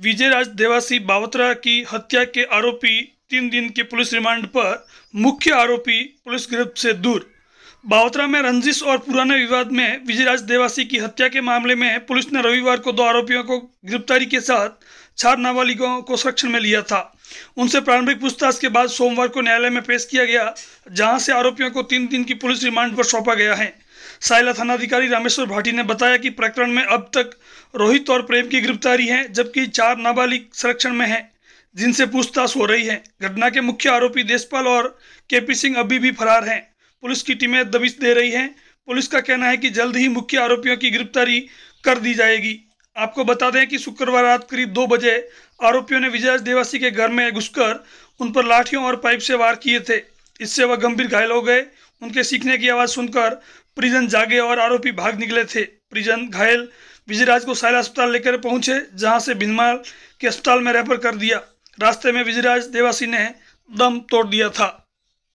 विजयराज देवासी बावत्रा की हत्या के आरोपी तीन दिन के पुलिस रिमांड पर मुख्य आरोपी पुलिस गिरफ्त से दूर बावतरा में रंजिश और पुराने विवाद में विजयराज देवासी की हत्या के मामले में पुलिस ने रविवार को दो आरोपियों को गिरफ्तारी के साथ चार नाबालिगों को संरक्षण में लिया था उनसे प्रारंभिक पूछताछ के बाद सोमवार को न्यायालय में पेश किया गया जहां से आरोपियों को तीन दिन की पुलिस रिमांड पर सौंपा गया है सायला थानाधिकारी रामेश्वर भाटी ने बताया कि प्रकरण में अब तक रोहित और प्रेम की गिरफ्तारी है जबकि चार नाबालिग संरक्षण में है जिनसे पूछताछ हो रही है घटना के मुख्य आरोपी देशपाल और केपी सिंह अभी भी फरार हैं पुलिस की टीमें दबिश दे रही हैं पुलिस का कहना है कि जल्द ही मुख्य आरोपियों की गिरफ्तारी कर दी जाएगी आपको बता दें कि शुक्रवार रात करीब दो बजे आरोपियों ने विजय देवासी के घर में घुसकर उन पर लाठियों और पाइप से वार किए थे इससे वह गंभीर घायल हो गए उनके सीखने की आवाज़ सुनकर परिजन जागे और आरोपी भाग निकले थे परिजन घायल विजयराज को सायला अस्पताल लेकर पहुंचे जहां से भिनमाल के अस्पताल में रेफर कर दिया रास्ते में विजयराज देवासी ने दम तोड़ दिया था